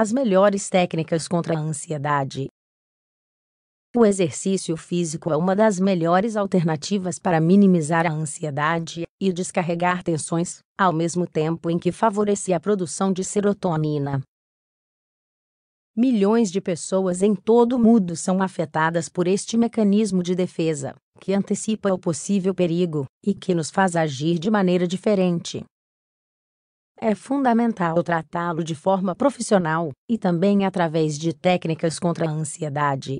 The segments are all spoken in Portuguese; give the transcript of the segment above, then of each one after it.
As melhores técnicas contra a ansiedade. O exercício físico é uma das melhores alternativas para minimizar a ansiedade e descarregar tensões, ao mesmo tempo em que favorece a produção de serotonina. Milhões de pessoas em todo o mundo são afetadas por este mecanismo de defesa, que antecipa o possível perigo e que nos faz agir de maneira diferente, é fundamental tratá-lo de forma profissional e também através de técnicas contra a ansiedade.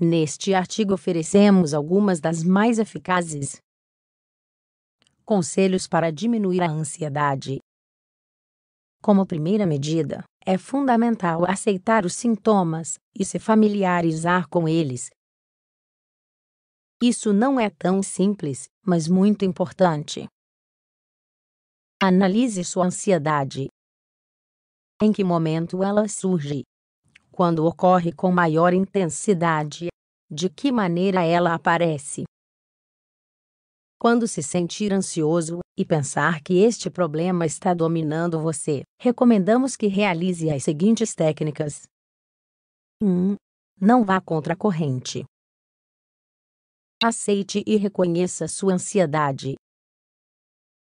Neste artigo oferecemos algumas das mais eficazes. Conselhos para diminuir a ansiedade. Como primeira medida, é fundamental aceitar os sintomas e se familiarizar com eles. Isso não é tão simples, mas muito importante. Analise sua ansiedade. Em que momento ela surge? Quando ocorre com maior intensidade? De que maneira ela aparece? Quando se sentir ansioso e pensar que este problema está dominando você, recomendamos que realize as seguintes técnicas. 1. Não vá contra a corrente. Aceite e reconheça sua ansiedade.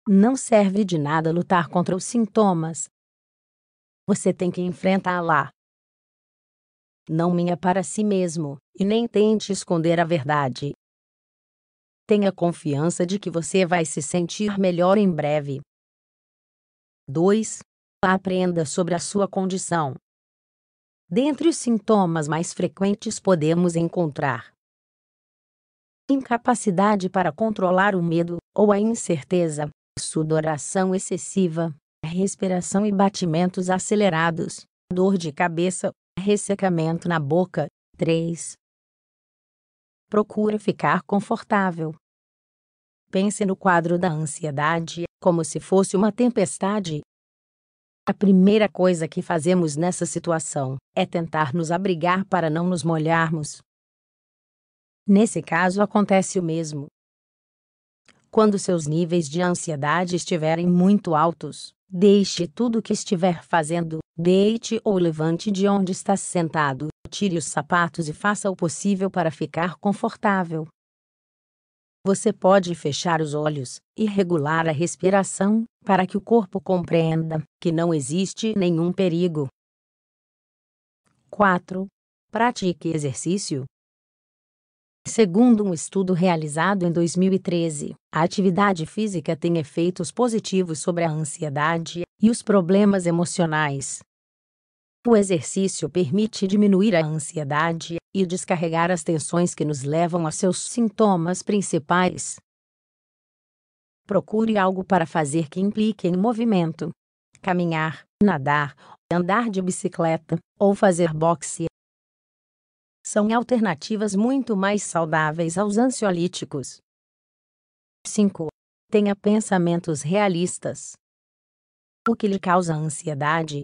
Não serve de nada lutar contra os sintomas. Você tem que enfrentá-la. Não minha para si mesmo, e nem tente esconder a verdade. Tenha confiança de que você vai se sentir melhor em breve. 2. Aprenda sobre a sua condição. Dentre os sintomas mais frequentes podemos encontrar incapacidade para controlar o medo ou a incerteza, sudoração excessiva, respiração e batimentos acelerados, dor de cabeça, ressecamento na boca. 3. Procura ficar confortável. Pense no quadro da ansiedade como se fosse uma tempestade. A primeira coisa que fazemos nessa situação é tentar nos abrigar para não nos molharmos. Nesse caso acontece o mesmo. Quando seus níveis de ansiedade estiverem muito altos, deixe tudo o que estiver fazendo, deite ou levante de onde está sentado, tire os sapatos e faça o possível para ficar confortável. Você pode fechar os olhos e regular a respiração para que o corpo compreenda que não existe nenhum perigo. 4. Pratique exercício Segundo um estudo realizado em 2013, a atividade física tem efeitos positivos sobre a ansiedade e os problemas emocionais. O exercício permite diminuir a ansiedade e descarregar as tensões que nos levam a seus sintomas principais. Procure algo para fazer que implique em movimento. Caminhar, nadar, andar de bicicleta ou fazer boxe são alternativas muito mais saudáveis aos ansiolíticos. 5. Tenha pensamentos realistas. O que lhe causa ansiedade?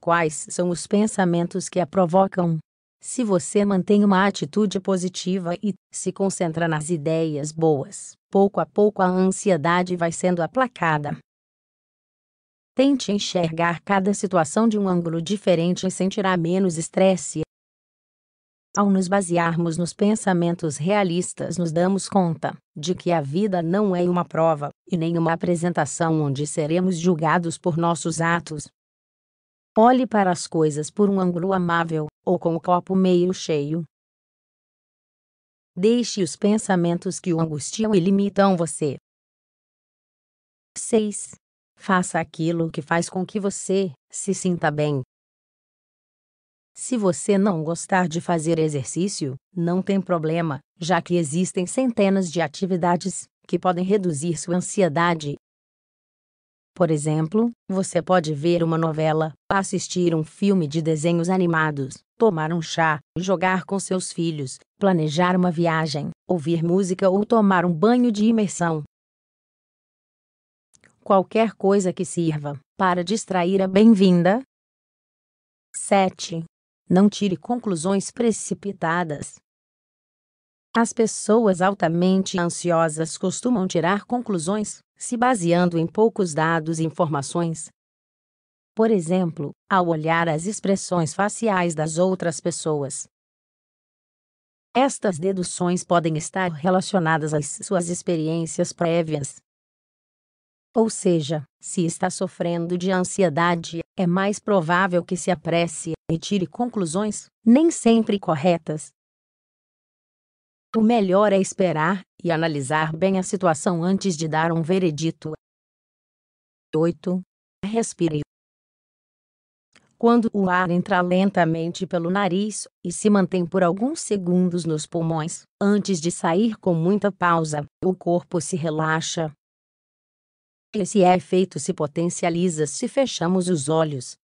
Quais são os pensamentos que a provocam? Se você mantém uma atitude positiva e se concentra nas ideias boas, pouco a pouco a ansiedade vai sendo aplacada. Tente enxergar cada situação de um ângulo diferente e sentirá menos estresse. Ao nos basearmos nos pensamentos realistas, nos damos conta de que a vida não é uma prova e nem uma apresentação onde seremos julgados por nossos atos. Olhe para as coisas por um ângulo amável, ou com o copo meio cheio. Deixe os pensamentos que o angustiam e limitam você. 6. Faça aquilo que faz com que você se sinta bem. Se você não gostar de fazer exercício, não tem problema, já que existem centenas de atividades que podem reduzir sua ansiedade. Por exemplo, você pode ver uma novela, assistir um filme de desenhos animados, tomar um chá, jogar com seus filhos, planejar uma viagem, ouvir música ou tomar um banho de imersão. Qualquer coisa que sirva para distrair é bem-vinda. 7. Não tire conclusões precipitadas. As pessoas altamente ansiosas costumam tirar conclusões, se baseando em poucos dados e informações. Por exemplo, ao olhar as expressões faciais das outras pessoas. Estas deduções podem estar relacionadas às suas experiências prévias, ou seja, se está sofrendo de ansiedade, é mais provável que se apresse e tire conclusões, nem sempre corretas. O melhor é esperar e analisar bem a situação antes de dar um veredito. 8. Respire. Quando o ar entra lentamente pelo nariz e se mantém por alguns segundos nos pulmões, antes de sair com muita pausa, o corpo se relaxa esse efeito é se potencializa se fechamos os olhos.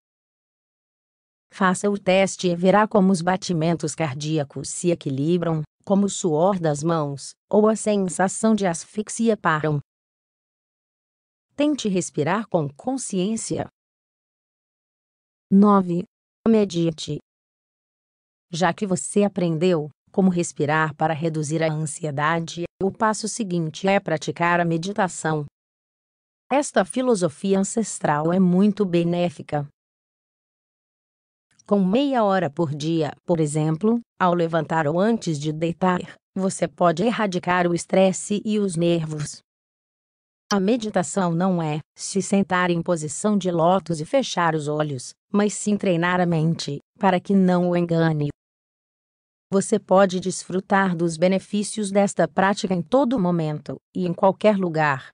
Faça o teste e verá como os batimentos cardíacos se equilibram, como o suor das mãos, ou a sensação de asfixia param. Tente respirar com consciência. 9. Medite. Já que você aprendeu como respirar para reduzir a ansiedade, o passo seguinte é praticar a meditação. Esta filosofia ancestral é muito benéfica. Com meia hora por dia, por exemplo, ao levantar ou antes de deitar, você pode erradicar o estresse e os nervos. A meditação não é se sentar em posição de lótus e fechar os olhos, mas sim treinar a mente, para que não o engane. Você pode desfrutar dos benefícios desta prática em todo momento e em qualquer lugar.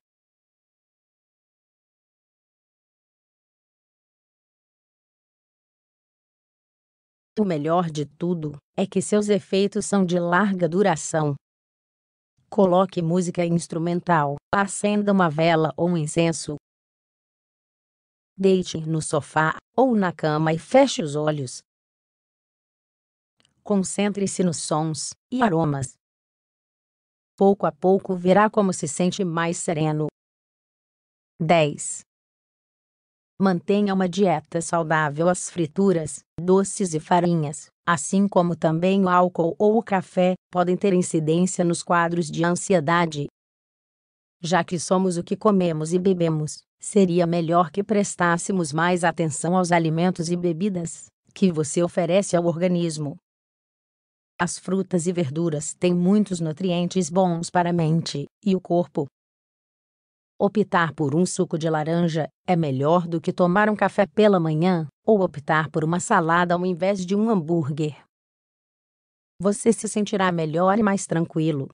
O melhor de tudo é que seus efeitos são de larga duração. Coloque música instrumental, acenda uma vela ou um incenso. Deite no sofá ou na cama e feche os olhos. Concentre-se nos sons e aromas. Pouco a pouco verá como se sente mais sereno. 10 Mantenha uma dieta saudável as frituras, doces e farinhas, assim como também o álcool ou o café, podem ter incidência nos quadros de ansiedade. Já que somos o que comemos e bebemos, seria melhor que prestássemos mais atenção aos alimentos e bebidas que você oferece ao organismo. As frutas e verduras têm muitos nutrientes bons para a mente e o corpo, Optar por um suco de laranja é melhor do que tomar um café pela manhã ou optar por uma salada ao invés de um hambúrguer. Você se sentirá melhor e mais tranquilo